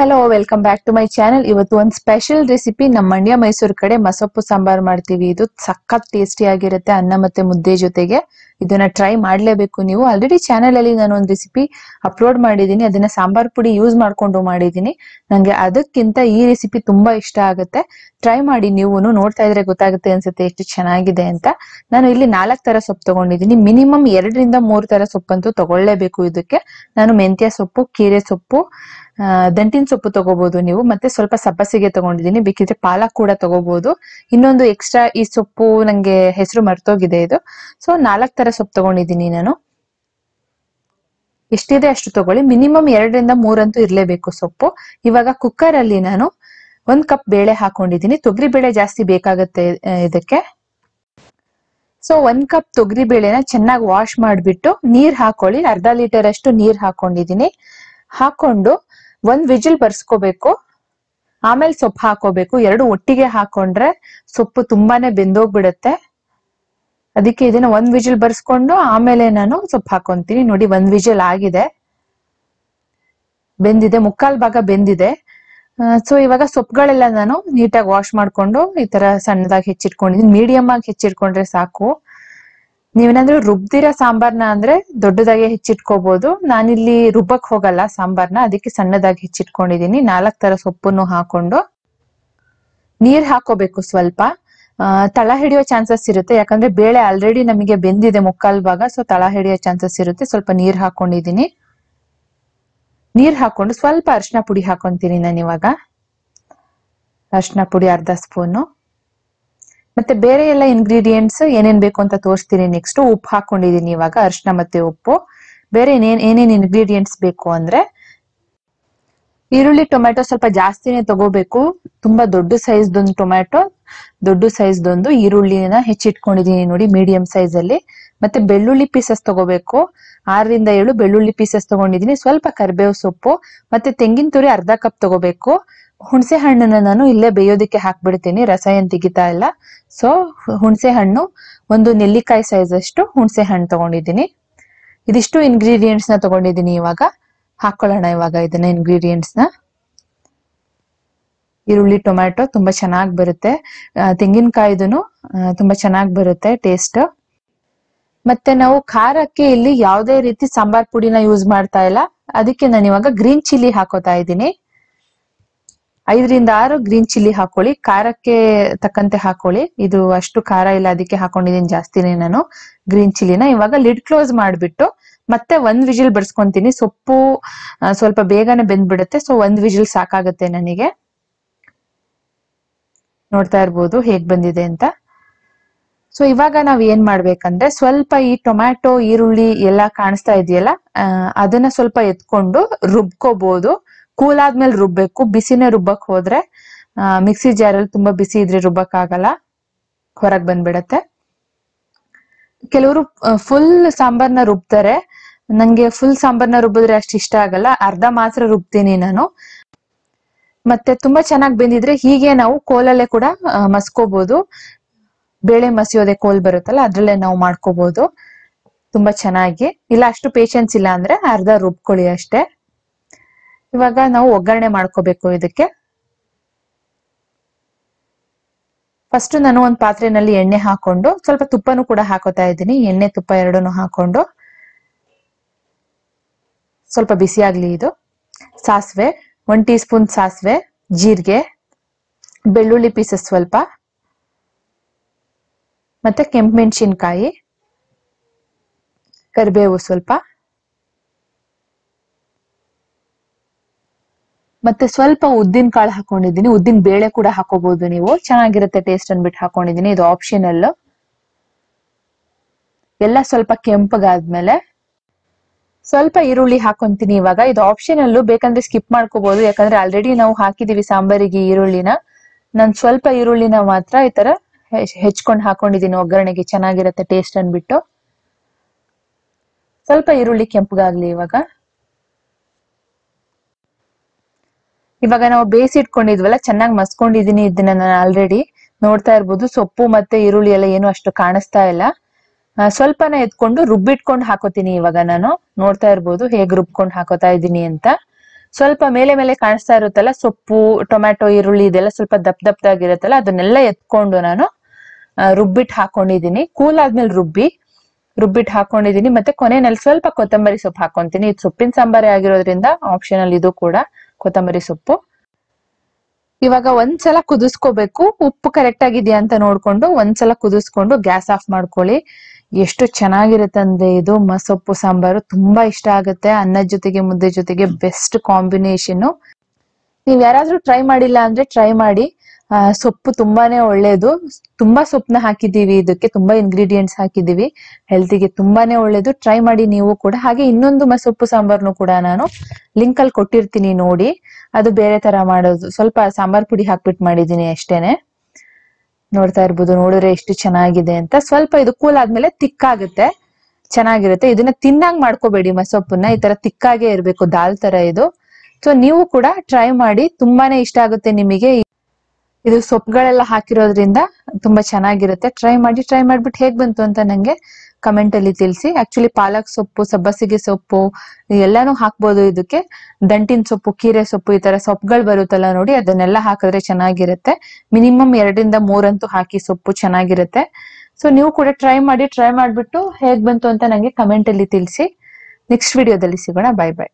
hello welcome back to my channel ಇವತ್ತು ಒಂದು special recipe ನಮ್ಮ ಮಂಡ್ಯ ಮೈಸೂರು ಕಡೆ ಮಸೊಪ್ಪು ಸಾಂಬಾರ್ ಮಾಡ್ತೀವಿ ಇದು ಸಖತ್ ಟೇಸ್ಟಿ ಆಗಿರುತ್ತೆ ಅನ್ನ ಮತ್ತೆ ಮುದ್ದೆ ಜೊತೆಗೆ ಇದನ್ನ ಟ್ರೈ ಮಾಡ್ಲೇಬೇಕು ನೀವು ಆಲ್ರೆಡಿ ಚಾನೆಲ್ ಅಲ್ಲಿ ನಾನು ಒಂದು ರೆಸಿಪಿ ಅಪ್ಲೋಡ್ ಮಾಡಿದೀನಿ ಅದನ್ನ ಸಾಂಬಾರ್ ಪುಡಿ ಯೂಸ್ ಮಾಡ್ಕೊಂಡು ಮಾಡಿದೀನಿ ನಂಗೆ ಅದಕ್ಕಿಂತ ಈ ರೆಸಿಪಿ ತುಂಬಾ ಇಷ್ಟ ಆಗುತ್ತೆ ಟ್ರೈ ಮಾಡಿ ನೀವು ನೋಡ್ತಾ ಇದ್ರೆ ಗೊತ್ತಾಗುತ್ತೆ ಅನ್ಸುತ್ತೆ ಎಷ್ಟು ಚೆನ್ನಾಗಿದೆ ಅಂತ ನಾನು ಇಲ್ಲಿ ನಾಲ್ಕು ತರ ಸೊಪ್ಪು ತಗೊಂಡಿದ್ದೀನಿ ಮಿನಿಮಮ್ ಎರಡರಿಂದ ಮೂರು ತರ ಸೊಪ್ಪಂತೂ ತಗೊಳ್ಳೇಬೇಕು ಇದಕ್ಕೆ ನಾನು ಮೆಂತ್ಯ ಸೊಪ್ಪು ಕೀರೆ ಸೊಪ್ಪು ದಂಟಿನ ಸೊಪ್ಪು ತಗೋಬಹುದು ನೀವು ಮತ್ತೆ ಸ್ವಲ್ಪ ಸಬ್ಬಸಿಗೆ ತಗೊಂಡಿದ್ದೀನಿ ಬೇಕಿದ್ರೆ ಪಾಲಕ್ ಕೂಡ ತಗೋಬಹುದು ಇನ್ನೊಂದು ಎಕ್ಸ್ಟ್ರಾ ಈ ಸೊಪ್ಪು ನಂಗೆ ಹೆಸರು ಮರ್ತೋಗಿದೆ ಇದು ಸೊ ನಾಲ್ಕ್ ತರ ಸೊಪ್ಪು ತಗೊಂಡಿದ್ದೀನಿ ನಾನು ಎಷ್ಟಿದೆ ಅಷ್ಟು ತಗೊಳ್ಳಿ ಮಿನಿಮಮ್ ಎರಡರಿಂದ ಮೂರಂತೂ ಇರಲೇಬೇಕು ಸೊಪ್ಪು ಇವಾಗ ಕುಕ್ಕರ್ ಅಲ್ಲಿ ನಾನು ಒಂದ್ ಕಪ್ ಬೇಳೆ ಹಾಕೊಂಡಿದ್ದೀನಿ ತೊಗರಿ ಬೇಳೆ ಜಾಸ್ತಿ ಬೇಕಾಗತ್ತೆ ಇದಕ್ಕೆ ಸೊ ಒಂದ್ ಕಪ್ ತೊಗರಿ ಬೇಳೆನ ಚೆನ್ನಾಗಿ ವಾಶ್ ಮಾಡಿಬಿಟ್ಟು ನೀರ್ ಹಾಕೊಳ್ಳಿ ಅರ್ಧ ಲೀಟರ್ ಅಷ್ಟು ನೀರ್ ಹಾಕೊಂಡಿದ್ದೀನಿ ಹಾಕೊಂಡು ಒಂದ್ ವಿಜಿಲ್ ಬರ್ಸ್ಕೋಬೇಕು ಆಮೇಲೆ ಸೊಪ್ಪು ಹಾಕೋಬೇಕು ಎರಡು ಒಟ್ಟಿಗೆ ಹಾಕೊಂಡ್ರೆ ಸೊಪ್ಪು ತುಂಬಾನೇ ಬೆಂದೋಗ್ಬಿಡತ್ತೆ ಅದಕ್ಕೆ ಇದನ್ನ ಒಂದ್ ವಿಜಿಲ್ ಬರ್ಸ್ಕೊಂಡು ಆಮೇಲೆ ನಾನು ಸೊಪ್ಪು ಹಾಕೊಂತೀನಿ ನೋಡಿ ಒಂದ್ ವಿಜಿಲ್ ಆಗಿದೆ ಬೆಂದಿದೆ ಮುಕ್ಕಾಲ್ ಭಾಗ ಬೆಂದಿದೆ ಸೊ ಇವಾಗ ಸೊಪ್ಪುಗಳೆಲ್ಲ ನಾನು ನೀಟಾಗಿ ವಾಶ್ ಮಾಡ್ಕೊಂಡು ಈ ತರ ಸಣ್ಣದಾಗಿ ಹೆಚ್ಚಿಟ್ಕೊಂಡಿದ್ದೀನಿ ಮೀಡಿಯಂ ಆಗಿ ಹೆಚ್ಚಿಟ್ಕೊಂಡ್ರೆ ಸಾಕು ನೀವೇನಾದ್ರೂ ರುಬ್ಬ್ದಿರೋ ಸಾಂಬಾರ್ನ ಅಂದ್ರೆ ದೊಡ್ಡದಾಗಿ ಹೆಚ್ಚಿಟ್ಕೋಬಹುದು ನಾನಿಲ್ಲಿ ರುಬ್ಬಕ್ ಹೋಗಲ್ಲ ಸಾಂಬಾರ್ನ ಅದಕ್ಕೆ ಸಣ್ಣದಾಗಿ ಹೆಚ್ಚಿಟ್ಕೊಂಡಿದ್ದೀನಿ ನಾಲ್ಕು ತರ ಸೊಪ್ಪನ್ನು ಹಾಕೊಂಡು ನೀರ್ ಹಾಕೋಬೇಕು ಸ್ವಲ್ಪ ತಳ ಹಿಡಿಯೋ ಚಾನ್ಸಸ್ ಇರುತ್ತೆ ಯಾಕಂದ್ರೆ ಬೇಳೆ ಆಲ್ರೆಡಿ ನಮಗೆ ಬೆಂದಿದೆ ಮುಕ್ಕಾಲ್ ಭಾಗ ಸೊ ತಳ ಹಿಡಿಯೋ ಚಾನ್ಸಸ್ ಇರುತ್ತೆ ಸ್ವಲ್ಪ ನೀರ್ ಹಾಕೊಂಡಿದೀನಿ ನೀರ್ ಹಾಕೊಂಡು ಸ್ವಲ್ಪ ಅರ್ಶಿನ ಪುಡಿ ಹಾಕೊಂತೀನಿ ನಾನು ಇವಾಗ ಅರ್ಶಿನ ಪುಡಿ ಅರ್ಧ ಸ್ಪೂನು ಮತ್ತೆ ಬೇರೆ ಎಲ್ಲ ಇಂಗ್ರೀಡಿಯೆಂಟ್ಸ್ ಏನೇನ್ ಬೇಕು ಅಂತ ತೋರಿಸ್ತೀನಿ ನೆಕ್ಸ್ಟ್ ಉಪ್ಪು ಹಾಕೊಂಡಿದೀನಿ ಇವಾಗ ಅರ್ಶಿನ ಮತ್ತೆ ಉಪ್ಪು ಬೇರೆ ಏನೇನ್ ಏನೇನ್ ಬೇಕು ಅಂದ್ರೆ ಈರುಳ್ಳಿ ಟೊಮೆಟೊ ಸ್ವಲ್ಪ ಜಾಸ್ತಿನೇ ತಗೋಬೇಕು ತುಂಬಾ ದೊಡ್ಡ ಸೈಜ್ ದೊಂದು ಟೊಮೆಟೊ ದೊಡ್ಡ ಸೈಜ್ ಒಂದು ಈರುಳ್ಳಿನ ಹೆಚ್ಚಿಟ್ಕೊಂಡಿದೀನಿ ನೋಡಿ ಮೀಡಿಯಂ ಸೈಜ್ ಅಲ್ಲಿ ಮತ್ತೆ ಬೆಳ್ಳುಳ್ಳಿ ಪೀಸಸ್ ತಗೋಬೇಕು ಆರರಿಂದ ಏಳು ಬೆಳ್ಳುಳ್ಳಿ ಪೀಸಸ್ ತಗೊಂಡಿದೀನಿ ಸ್ವಲ್ಪ ಕರಿಬೇವು ಸೊಪ್ಪು ಮತ್ತೆ ತೆಂಗಿನ ತುರಿ ಅರ್ಧ ಕಪ್ ತಗೋಬೇಕು ಹುಣಸೆ ಹಣ್ಣನ್ನ ನಾನು ಇಲ್ಲೇ ಬೇಯೋದಿಕ್ಕೆ ಹಾಕ್ಬಿಡ್ತೀನಿ ರಸ ಏನ್ ತೆಗಿತಾ ಇಲ್ಲ ಸೊ ಹುಣಸೆ ಹಣ್ಣು ಒಂದು ನೆಲ್ಲಿಕಾಯಿ ಸೈಜ್ ಅಷ್ಟು ಹುಣಸೆ ಹಣ್ಣು ತಗೊಂಡಿದ್ದೀನಿ ಇದಿಷ್ಟು ಇಂಗ್ರೀಡಿಯೆಂಟ್ಸ್ ನ ತಗೊಂಡಿದ್ದೀನಿ ಇವಾಗ ಹಾಕೊಳ್ಳೋಣ ಇವಾಗ ಇದನ್ನ ಇಂಗ್ರೀಡಿಯೆಂಟ್ಸ್ ನ ಈರುಳ್ಳಿ ಟೊಮ್ಯಾಟೊ ತುಂಬಾ ಚೆನ್ನಾಗಿ ಬರುತ್ತೆ ತೆಂಗಿನಕಾಯ್ದು ತುಂಬಾ ಚೆನ್ನಾಗಿ ಬರುತ್ತೆ ಟೇಸ್ಟ್ ಮತ್ತೆ ನಾವು ಖಾರಕ್ಕೆ ಇಲ್ಲಿ ಯಾವುದೇ ರೀತಿ ಸಾಂಬಾರ್ ಪುಡಿನ ಯೂಸ್ ಮಾಡ್ತಾ ಇಲ್ಲ ಅದಕ್ಕೆ ನಾನು ಇವಾಗ ಗ್ರೀನ್ ಚಿಲ್ಲಿ ಹಾಕೋತಾ ಇದ್ದೀನಿ ಐದರಿಂದ ಆರು ಗ್ರೀನ್ ಚಿಲ್ಲಿ ಹಾಕೊಳ್ಳಿ ಖಾರಕ್ಕೆ ತಕ್ಕಂತೆ ಹಾಕೊಳ್ಳಿ ಇದು ಅಷ್ಟು ಖಾರ ಇಲ್ಲ ಅದಕ್ಕೆ ಹಾಕೊಂಡಿದ್ದೀನಿ ಜಾಸ್ತಿನೇ ನಾನು ಗ್ರೀನ್ ಚಿಲ್ಲಿನ ಇವಾಗ ಲಿಡ್ ಕ್ಲೋಸ್ ಮಾಡಿಬಿಟ್ಟು ಮತ್ತೆ ಒಂದ್ ವಿಜಿಲ್ ಬಡಿಸ್ಕೊಂತೀನಿ ಸೊಪ್ಪು ಸ್ವಲ್ಪ ಬೇಗನೆ ಬೆಂದ್ಬಿಡುತ್ತೆ ಸೊ ಒಂದ್ ವಿಜಿಲ್ ಸಾಕಾಗುತ್ತೆ ನನಗೆ ನೋಡ್ತಾ ಇರ್ಬೋದು ಹೇಗ್ ಬಂದಿದೆ ಅಂತ ಸೊ ಇವಾಗ ನಾವ್ ಏನ್ ಮಾಡ್ಬೇಕಂದ್ರೆ ಸ್ವಲ್ಪ ಈ ಟೊಮ್ಯಾಟೊ ಈರುಳ್ಳಿ ಎಲ್ಲ ಕಾಣಿಸ್ತಾ ಇದೆಯಲ್ಲ ಅದನ್ನ ಸ್ವಲ್ಪ ಎತ್ಕೊಂಡು ರುಬ್ಕೋಬಹುದು ಕೂಲ್ ಆದ್ಮೇಲೆ ರುಬ್ಬೇಕು ಬಿಸಿನೇ ರುಬ್ಬಕ್ ಹೋದ್ರೆ ಮಿಕ್ಸಿ ಜಾರಲ್ಲಿ ತುಂಬಾ ಬಿಸಿ ಇದ್ರೆ ರುಬ್ಬಕ್ ಆಗಲ್ಲ ಹೊರಗ್ ಬಂದ್ಬಿಡತ್ತೆ ಕೆಲವರು ಫುಲ್ ಸಾಂಬಾರ್ನ ರುಬ್ತಾರೆ ನಂಗೆ ಫುಲ್ ಸಾಂಬಾರ್ನ ರುಬ್ಬಿದ್ರೆ ಅಷ್ಟು ಇಷ್ಟ ಆಗಲ್ಲ ಅರ್ಧ ಮಾತ್ರ ರುಬ್ತೀನಿ ನಾನು ಮತ್ತೆ ತುಂಬಾ ಚೆನ್ನಾಗಿ ಬೆಂದಿದ್ರೆ ಹೀಗೆ ನಾವು ಕೋಲಲ್ಲೇ ಕೂಡ ಮಸ್ಕೋಬಹುದು ಬೇಳೆ ಮಸಿಯೋದೇ ಕೋಲ್ ಬರುತ್ತಲ್ಲ ಅದ್ರಲ್ಲೇ ನಾವು ಮಾಡ್ಕೋಬಹುದು ತುಂಬಾ ಚೆನ್ನಾಗಿ ಇಲ್ಲ ಅಷ್ಟು ಪೇಷನ್ಸ್ ಇಲ್ಲ ಅಂದ್ರೆ ಅರ್ಧ ರುಬ್ಕೊಳ್ಳಿ ಅಷ್ಟೇ ಇವಾಗ ನಾವು ಒಗ್ಗರಣೆ ಮಾಡ್ಕೋಬೇಕು ಇದಕ್ಕೆ ಫಸ್ಟ್ ನಾನು ಒಂದು ಪಾತ್ರೆನಲ್ಲಿ ಎಣ್ಣೆ ಹಾಕೊಂಡು ಸ್ವಲ್ಪ ತುಪ್ಪನೂ ಕೂಡ ಹಾಕೋತಾ ಇದ್ದೀನಿ ಎಣ್ಣೆ ತುಪ್ಪ ಎರಡನ್ನೂ ಹಾಕೊಂಡು ಸ್ವಲ್ಪ ಬಿಸಿ ಆಗ್ಲಿ ಇದು ಸಾಸಿವೆ ಒನ್ ಟೀ ಸ್ಪೂನ್ ಸಾಸಿವೆ ಜೀರಿಗೆ ಬೆಳ್ಳುಳ್ಳಿ ಪೀಸಸ್ ಸ್ವಲ್ಪ ಮತ್ತೆ ಕೆಂಪು ಮೆಣಸಿನ್ಕಾಯಿ ಕರಿಬೇವು ಸ್ವಲ್ಪ ಮತ್ತೆ ಸ್ವಲ್ಪ ಉದ್ದಿನ ಕಾಳು ಹಾಕೊಂಡಿದ್ದೀನಿ ಉದ್ದಿನ ಬೇಳೆ ಕೂಡ ಹಾಕೋಬಹುದು ನೀವು ಚೆನ್ನಾಗಿರುತ್ತೆ ಟೇಸ್ಟ್ ಅನ್ಬಿಟ್ಟು ಹಾಕೊಂಡಿದ್ದೀನಿ ಇದು ಆಪ್ಷನಲ್ ಎಲ್ಲ ಸ್ವಲ್ಪ ಕೆಂಪಗಾದ್ಮೇಲೆ ಸ್ವಲ್ಪ ಈರುಳ್ಳಿ ಹಾಕೊಂತೀನಿ ಇವಾಗ ಇದು ಆಪ್ಷನಲ್ಲು ಬೇಕಂದ್ರೆ ಸ್ಕಿಪ್ ಮಾಡ್ಕೋಬಹುದು ಯಾಕಂದ್ರೆ ಆಲ್ರೆಡಿ ನಾವು ಹಾಕಿದೀವಿ ಸಾಂಬಾರಿಗೆ ಈರುಳ್ಳಿನ ನಾನು ಸ್ವಲ್ಪ ಈರುಳ್ಳಿನ ಮಾತ್ರ ಈ ತರ ಹೆಚ್ಕೊಂಡು ಹಾಕೊಂಡಿದ್ದೀನಿ ಒಗ್ಗರಣೆಗೆ ಚೆನ್ನಾಗಿರುತ್ತೆ ಟೇಸ್ಟ್ ಅನ್ಬಿಟ್ಟು ಸ್ವಲ್ಪ ಈರುಳ್ಳಿ ಕೆಂಪಗಾಗ್ಲಿ ಇವಾಗ ಇವಾಗ ನಾವು ಬೇಯಿಸಿ ಇಟ್ಕೊಂಡಿದ್ವಲ್ಲ ಚೆನ್ನಾಗಿ ಮಸ್ಕೊಂಡಿದೀನಿ ಇದನ್ನ ನಾನು ಆಲ್ರೆಡಿ ನೋಡ್ತಾ ಇರ್ಬೋದು ಸೊಪ್ಪು ಮತ್ತೆ ಈರುಳ್ಳಿ ಎಲ್ಲ ಏನು ಅಷ್ಟು ಕಾಣಿಸ್ತಾ ಇಲ್ಲ ಸ್ವಲ್ಪನ ಎತ್ಕೊಂಡು ರುಬ್ಬಿಟ್ಕೊಂಡು ಹಾಕೋತೀನಿ ಇವಾಗ ನಾನು ನೋಡ್ತಾ ಇರ್ಬೋದು ಹೇಗ್ ರುಬ್ಕೊಂಡು ಹಾಕೋತಾ ಇದ್ದೀನಿ ಅಂತ ಸ್ವಲ್ಪ ಮೇಲೆ ಮೇಲೆ ಕಾಣಿಸ್ತಾ ಇರುತ್ತಲ್ಲ ಸೊಪ್ಪು ಟೊಮ್ಯಾಟೊ ಈರುಳ್ಳಿ ಇದೆಲ್ಲ ಸ್ವಲ್ಪ ದಪ್ಪ ದಪ್ಪದಾಗಿರುತ್ತಲ್ಲ ಅದನ್ನೆಲ್ಲ ಎತ್ಕೊಂಡು ನಾನು ರುಬ್ಬಿಟ್ಟು ಹಾಕೊಂಡಿದ್ದೀನಿ ಕೂಲ್ ಆದ್ಮೇಲೆ ರುಬ್ಬಿ ರುಬ್ಬಿಟ್ಟು ಹಾಕೊಂಡಿದೀನಿ ಮತ್ತೆ ಕೊನೆಯಲ್ಲಿ ಸ್ವಲ್ಪ ಕೊತ್ತಂಬರಿ ಸೊಪ್ಪು ಹಾಕೊಂತೀನಿ ಇದು ಸೊಪ್ಪಿನ ಸಾಂಬಾರೇ ಆಗಿರೋದ್ರಿಂದ ಆಪ್ಷನಲ್ ಇದು ಕೂಡ ಕೊತ್ತಂಬರಿ ಸೊಪ್ಪು ಇವಾಗ ಒಂದ್ಸಲ ಕುದಿಸ್ಕೋಬೇಕು ಉಪ್ಪು ಕರೆಕ್ಟ್ ಆಗಿದೆಯಾ ಅಂತ ನೋಡ್ಕೊಂಡು ಒಂದ್ಸಲ ಕುದಿಸ್ಕೊಂಡು ಗ್ಯಾಸ್ ಆಫ್ ಮಾಡ್ಕೊಳ್ಳಿ ಎಷ್ಟು ಚೆನ್ನಾಗಿರುತ್ತೆ ಅಂದ್ರೆ ಇದು ಮಸೊಪ್ಪು ಸಾಂಬಾರು ತುಂಬಾ ಇಷ್ಟ ಆಗುತ್ತೆ ಅನ್ನದ ಜೊತೆಗೆ ಮುದ್ದೆ ಜೊತೆಗೆ ಬೆಸ್ಟ್ ಕಾಂಬಿನೇಷನ್ ನೀವ್ ಯಾರಾದ್ರೂ ಟ್ರೈ ಮಾಡಿಲ್ಲ ಅಂದ್ರೆ ಟ್ರೈ ಮಾಡಿ ಸೊಪ್ಪು ತುಂಬಾನೇ ಒಳ್ಳೇದು ತುಂಬಾ ಸೊಪ್ಪನ್ನ ಹಾಕಿದೀವಿ ಇದಕ್ಕೆ ತುಂಬಾ ಇಂಗ್ರೀಡಿಯೆಂಟ್ಸ್ ಹಾಕಿದೀವಿ ಹೆಲ್ತಿಗೆ ತುಂಬಾನೇ ಒಳ್ಳೇದು ಟ್ರೈ ಮಾಡಿ ನೀವು ಕೂಡ ಹಾಗೆ ಇನ್ನೊಂದು ಸೊಪ್ಪು ಸಾಂಬಾರ್ನು ಕೂಡ ನಾನು ಲಿಂಕ್ ಅಲ್ಲಿ ಕೊಟ್ಟಿರ್ತೀನಿ ನೋಡಿ ಅದು ಬೇರೆ ತರ ಮಾಡೋದು ಸ್ವಲ್ಪ ಸಾಂಬಾರ್ ಪುಡಿ ಹಾಕ್ಬಿಟ್ಟು ಮಾಡಿದೀನಿ ಅಷ್ಟೇನೆ ನೋಡ್ತಾ ಇರ್ಬೋದು ನೋಡಿದ್ರೆ ಎಷ್ಟು ಚೆನ್ನಾಗಿದೆ ಅಂತ ಸ್ವಲ್ಪ ಇದು ಕೂಲ್ ಆದ್ಮೇಲೆ ತಿಕ್ಕಾಗುತ್ತೆ ಚೆನ್ನಾಗಿರುತ್ತೆ ಇದನ್ನ ತಿನ್ನಂಗ್ ಮಾಡ್ಕೋಬೇಡಿ ಮಸೊಪ್ಪನ್ನ ಈ ತರ ತಿಕ್ಕಾಗೆ ಇರ್ಬೇಕು ದಾಲ್ ತರ ಇದು ಸೊ ನೀವು ಕೂಡ ಟ್ರೈ ಮಾಡಿ ತುಂಬಾನೇ ಇಷ್ಟ ಆಗುತ್ತೆ ನಿಮಗೆ ಇದು ಸೊಪ್ಪುಗಳೆಲ್ಲ ಹಾಕಿರೋದ್ರಿಂದ ತುಂಬಾ ಚೆನ್ನಾಗಿರುತ್ತೆ ಟ್ರೈ ಮಾಡಿ ಟ್ರೈ ಮಾಡ್ಬಿಟ್ಟು ಹೇಗ್ ಬಂತು ಅಂತ ನಂಗೆ ಕಮೆಂಟ್ ಅಲ್ಲಿ ತಿಳಿಸಿ ಆಕ್ಚುಲಿ ಪಾಲಕ್ ಸೊಪ್ಪು ಸಬ್ಬಸಿಗೆ ಸೊಪ್ಪು ಎಲ್ಲಾನು ಹಾಕ್ಬೋದು ಇದಕ್ಕೆ ದಂಟಿನ ಸೊಪ್ಪು ಕೀರೆ ಸೊಪ್ಪು ಈ ತರ ಸೊಪ್ಪುಗಳು ಬರುತ್ತಲ್ಲ ನೋಡಿ ಅದನ್ನೆಲ್ಲ ಹಾಕಿದ್ರೆ ಚೆನ್ನಾಗಿರುತ್ತೆ ಮಿನಿಮಮ್ ಎರಡರಿಂದ ಮೂರಂತೂ ಹಾಕಿ ಸೊಪ್ಪು ಚೆನ್ನಾಗಿರುತ್ತೆ ಸೊ ನೀವು ಕೂಡ ಟ್ರೈ ಮಾಡಿ ಟ್ರೈ ಮಾಡ್ಬಿಟ್ಟು ಹೇಗ್ ಬಂತು ಅಂತ ನಂಗೆ ಕಮೆಂಟ್ ಅಲ್ಲಿ ತಿಳಿಸಿ ನೆಕ್ಸ್ಟ್ ವಿಡಿಯೋದಲ್ಲಿ ಸಿಗೋಣ ಬಾಯ್ ಬಾಯ್